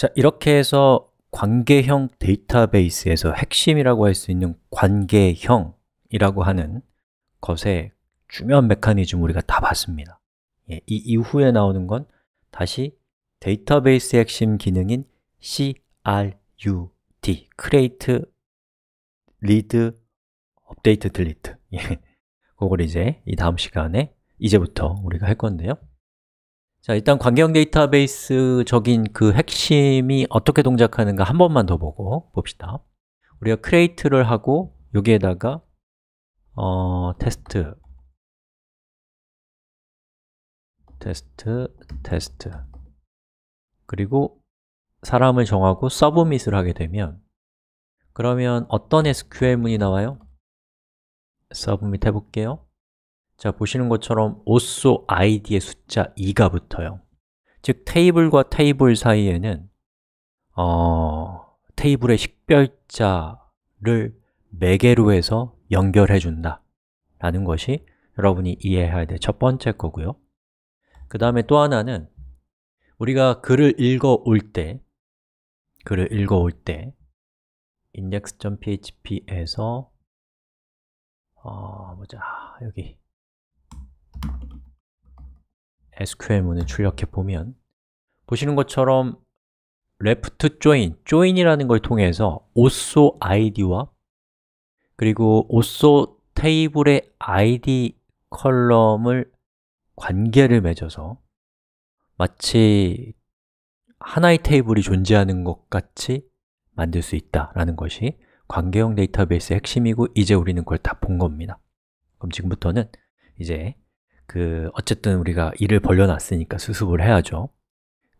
자, 이렇게 해서 관계형 데이터베이스에서 핵심이라고 할 수 있는 관계형이라고 하는 것의 중요한 메커니즘 우리가 다 봤습니다 예, 이 이후에 나오는 건 다시 데이터베이스 핵심 기능인 CRUD create, read, update, delete 예, 그걸 이제 이 다음 시간에 이제부터 우리가 할 건데요 자, 일단 관계형 데이터베이스적인 그 핵심이 어떻게 동작하는가 한 번만 더 보고 봅시다 우리가 create를 하고 여기에다가 어, 테스트 테스트, 테스트 그리고 사람을 정하고 서브밋을 하게 되면 그러면 어떤 SQL문이 나와요? 서브밋 해볼게요 자, 보시는 것처럼 also id의 숫자 2가 붙어요 즉, 테이블과 테이블 사이에는 어, 테이블의 식별자를 매개로 네 해서 연결해 준다 라는 것이 여러분이 이해해야 될 첫 번째 거고요 그 다음에 또 하나는 우리가 글을 읽어 올때 글을 읽어 올때 index.php에서 어, 보자, 아, 여기 SQL문을 출력해 보면 보시는 것처럼 left join, join이라는 걸 통해서 also id와 그리고 also 테이블의 id 컬럼을 관계를 맺어서 마치 하나의 테이블이 존재하는 것 같이 만들 수 있다라는 것이 관계형 데이터베이스의 핵심이고 이제 우리는 그걸 다 본 겁니다. 그럼 지금부터는 이제 그 어쨌든 우리가 일을 벌려놨으니까 수습을 해야죠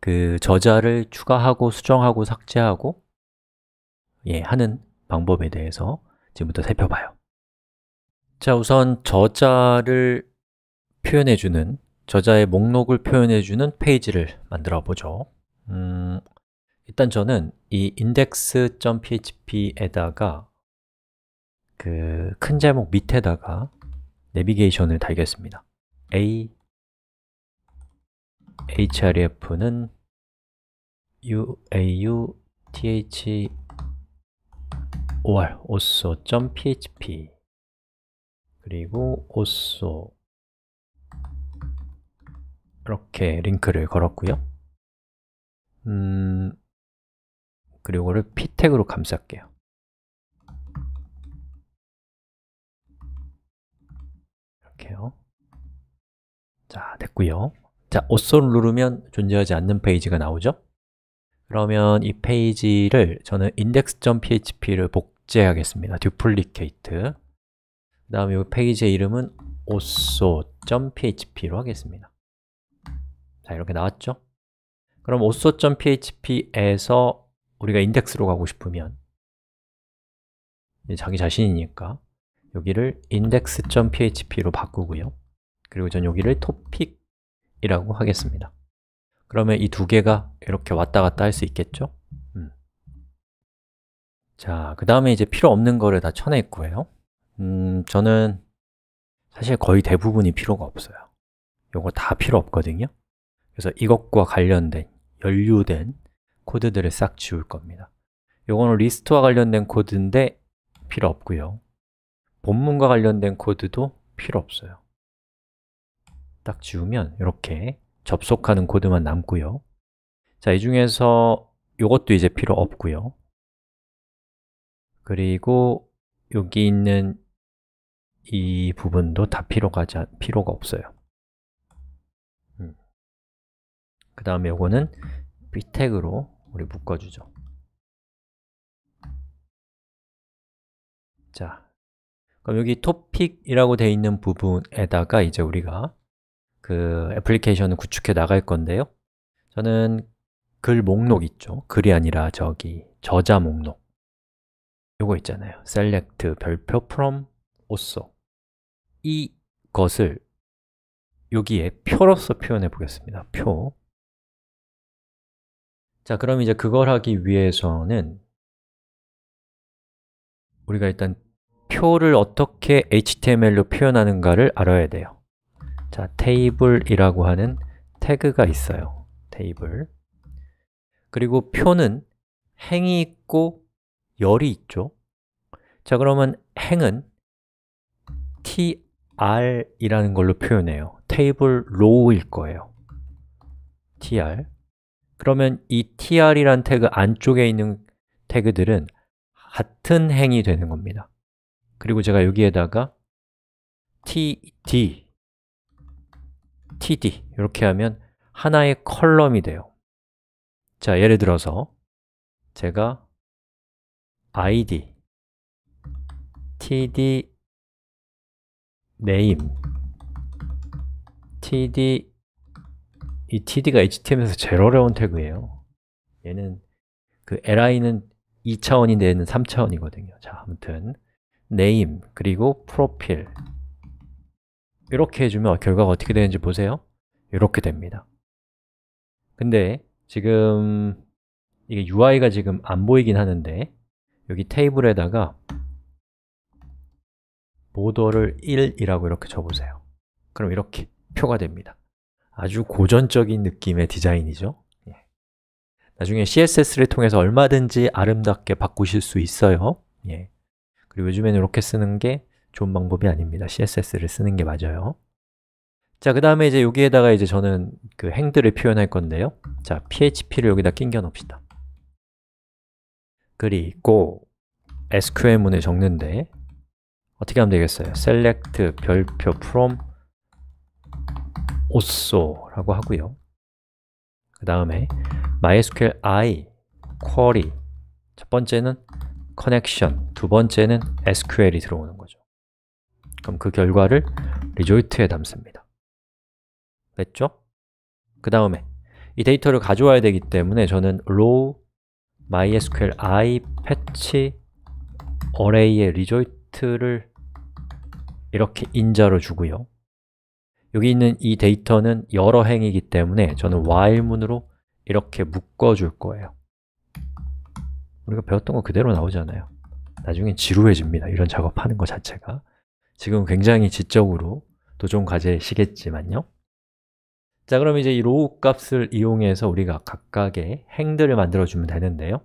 그 저자를 추가하고 수정하고 삭제하고 예, 하는 방법에 대해서 지금부터 살펴봐요 자, 우선 저자를 표현해주는 저자의 목록을 표현해주는 페이지를 만들어 보죠 음, 일단 저는 이 index.php에다가 그 큰 제목 밑에다가 내비게이션을 달겠습니다 a href는 u a u t h o r o s o p h p 그리고 o s o 이렇게 링크를 걸었고요. 음, 그리고 이거를 p 태그로 감쌀게요. 자, 됐고요 자, 오소를 누르면 존재하지 않는 페이지가 나오죠? 그러면 이 페이지를 저는 index.php를 복제하겠습니다 duplicate 그 다음에 이 페이지의 이름은 osso.php로 하겠습니다 자, 이렇게 나왔죠? 그럼 osso.php에서 우리가 인덱스로 가고 싶으면 자기 자신이니까 여기를 index.php로 바꾸고요 그리고 전 여기를 t o p i c 이라고 하겠습니다 그러면 이 두 개가 이렇게 왔다 갔다 할 수 있겠죠? 음. 자, 그 다음에 이제 필요 없는 거를 다 쳐낼 거예요 음, 저는 사실 거의 대부분이 필요가 없어요 이거다 필요 없거든요 그래서 이것과 관련된, 연류된 코드들을 싹 지울 겁니다 이거는 리스트와 관련된 코드인데 필요 없고요 본문과 관련된 코드도 필요 없어요 딱 지우면 이렇게 접속하는 코드만 남고요 자, 이 중에서 이것도 이제 필요 없고요 그리고 여기 있는 이 부분도 다 필요가, 필요가 없어요 음. 그 다음에 요거는 b 태그로 우리 묶어주죠 자, 그럼 여기 topic이라고 되어 있는 부분에다가 이제 우리가 그 애플리케이션을 구축해 나갈 건데요 저는 글 목록 있죠 글이 아니라 저기 저자 목록 요거 있잖아요 select 별표 from also 이것을 여기에 표로서 표현해 보겠습니다 표 자, 그럼 이제 그걸 하기 위해서는 우리가 일단 표를 어떻게 HTML로 표현하는가를 알아야 돼요 자, 테이블이라고 하는 태그가 있어요. 테이블. 그리고 표는 행이 있고 열이 있죠. 자, 그러면 행은 tr이라는 걸로 표현해요. 테이블 로 o 일 거예요. tr. 그러면 이 tr이란 태그 안쪽에 있는 태그들은 같은 행이 되는 겁니다. 그리고 제가 여기에다가 td td 이렇게 하면 하나의 컬럼이 돼요 자, 예를 들어서 제가 id td name td 이 td가 html에서 제일 어려운 태그예요 얘는 그 li는 2차원인데 얘는 3차원이거든요 자, 아무튼 name 그리고 profile 이렇게 해주면 결과가 어떻게 되는지 보세요 이렇게 됩니다 근데 지금 이게 UI가 지금 안 보이긴 하는데 여기 테이블에다가 b o r d e r 를 1이라고 이렇게 쳐보세요 그럼 이렇게 표가 됩니다 아주 고전적인 느낌의 디자인이죠 예. 나중에 CSS를 통해서 얼마든지 아름답게 바꾸실 수 있어요 예. 그리고 요즘에는 이렇게 쓰는 게 좋은 방법이 아닙니다. CSS를 쓰는 게 맞아요. 자, 그 다음에 이제 여기에다가 이제 저는 그 행들을 표현할 건데요. 자, PHP를 여기다 낑겨 놓읍시다. 그리고 SQL문을 적는데 어떻게 하면 되겠어요? select 별표 from also라고 하고요. 그 다음에 mysql i query 첫 번째는 connection, 두 번째는 SQL이 들어오는 거죠. 그럼 그 결과를 r e s u l t 에 담습니다 됐죠? 그 다음에 이 데이터를 가져와야 되기 때문에 저는 row mysql i patch array의 result를 이렇게 인자로 주고요 여기 있는 이 데이터는 여러 행이기 때문에 저는 while 문으로 이렇게 묶어줄 거예요 우리가 배웠던 거 그대로 나오잖아요 나중엔 지루해집니다 이런 작업하는 거 자체가 지금 굉장히 지적으로 도전 과제시겠지만요 자 그럼 이제 이 로우 값을 이용해서 우리가 각각의 행들을 만들어 주면 되는데요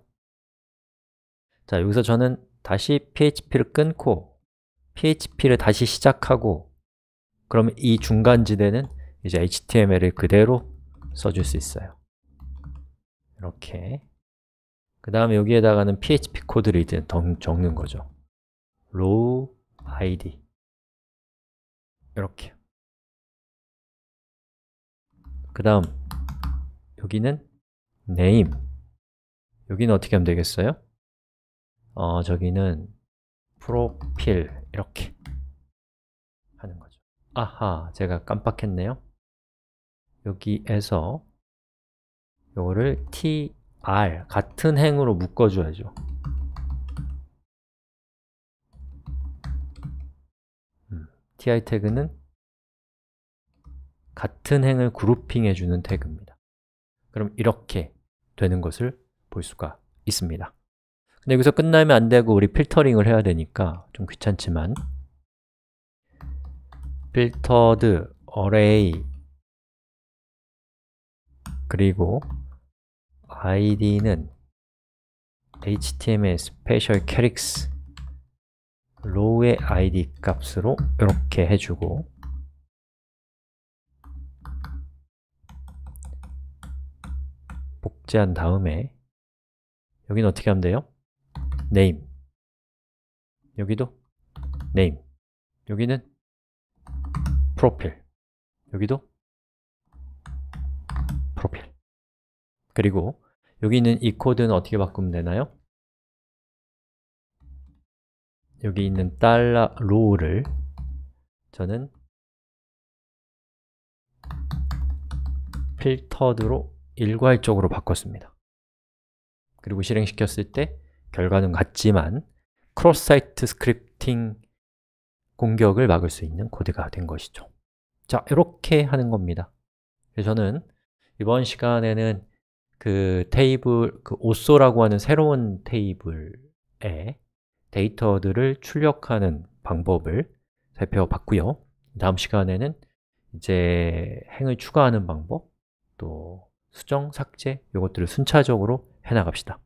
자 여기서 저는 다시 php를 끊고 php를 다시 시작하고 그럼 이 중간지대는 이제 html을 그대로 써줄 수 있어요 이렇게 그 다음에 여기에다가는 php 코드를 이제 적는 거죠 로우 w id 이렇게 그 다음 여기는 name 여기는 어떻게 하면 되겠어요? 어, 저기는 프로필 이렇게 하는 거죠 아하, 제가 깜빡했네요 여기에서 요거를 tr 같은 행으로 묶어줘야죠 ti 태그는 같은 행을 그룹핑해주는 태그입니다. 그럼 이렇게 되는 것을 볼 수가 있습니다. 근데 여기서 끝나면 안 되고 우리 필터링을 해야 되니까 좀 귀찮지만 필터드 어레이 그리고 id는 html special characters 의 id 값으로 이렇게 해주고 복제한 다음에 여기는 어떻게 하면 돼요? name 여기도 name 여기는 프로필 여기도 프로필 그리고 여기 있는 이 코드는 어떻게 바꾸면 되나요? 여기 있는 달러 로우를 저는 필터드로 일괄적으로 바꿨습니다. 그리고 실행시켰을 때 결과는 같지만 크로스 사이트 스크립팅 공격을 막을 수 있는 코드가 된 것이죠. 자, 이렇게 하는 겁니다. 그래서 저는 이번 시간에는 그 테이블, 그 오쏘라고 하는 새로운 테이블에 데이터들을 출력하는 방법을 살펴봤고요 다음 시간에는 이제 행을 추가하는 방법, 또 수정, 삭제 이것들을 순차적으로 해나갑시다